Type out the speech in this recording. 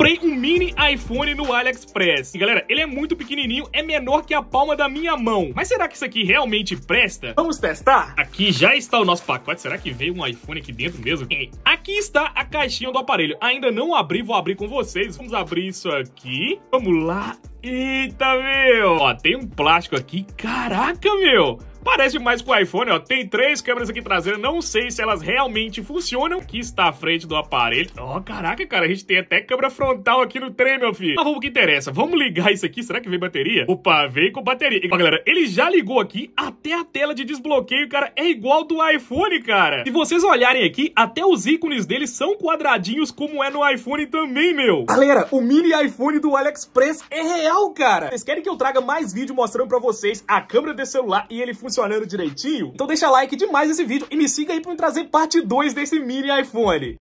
Comprei um mini iPhone no AliExpress. E galera, ele é muito pequenininho, é menor que a palma da minha mão. Mas será que isso aqui realmente presta? Vamos testar? Aqui já está o nosso pacote. Será que veio um iPhone aqui dentro mesmo? É. Aqui está a caixinha do aparelho. Ainda não abri, vou abrir com vocês. Vamos abrir isso aqui. Vamos lá. Eita, meu! Ó, tem um plástico aqui. Caraca, meu! Parece mais com o iPhone, ó. Tem três câmeras aqui traseiras, não sei se elas realmente funcionam. que está à frente do aparelho. Ó, oh, caraca, cara, a gente tem até câmera frontal aqui no trem, meu filho. Mas vamos que interessa. Vamos ligar isso aqui. Será que vem bateria? Opa, vem com bateria. Ó, galera, ele já ligou aqui até a tela de desbloqueio, cara. É igual do iPhone, cara. Se vocês olharem aqui, até os ícones dele são quadradinhos como é no iPhone também, meu. Galera, o mini iPhone do AliExpress é real, cara. Vocês querem que eu traga mais vídeo mostrando pra vocês a câmera desse celular e ele funciona funcionando direitinho? Então deixa like demais esse vídeo e me siga aí pra me trazer parte 2 desse mini iPhone.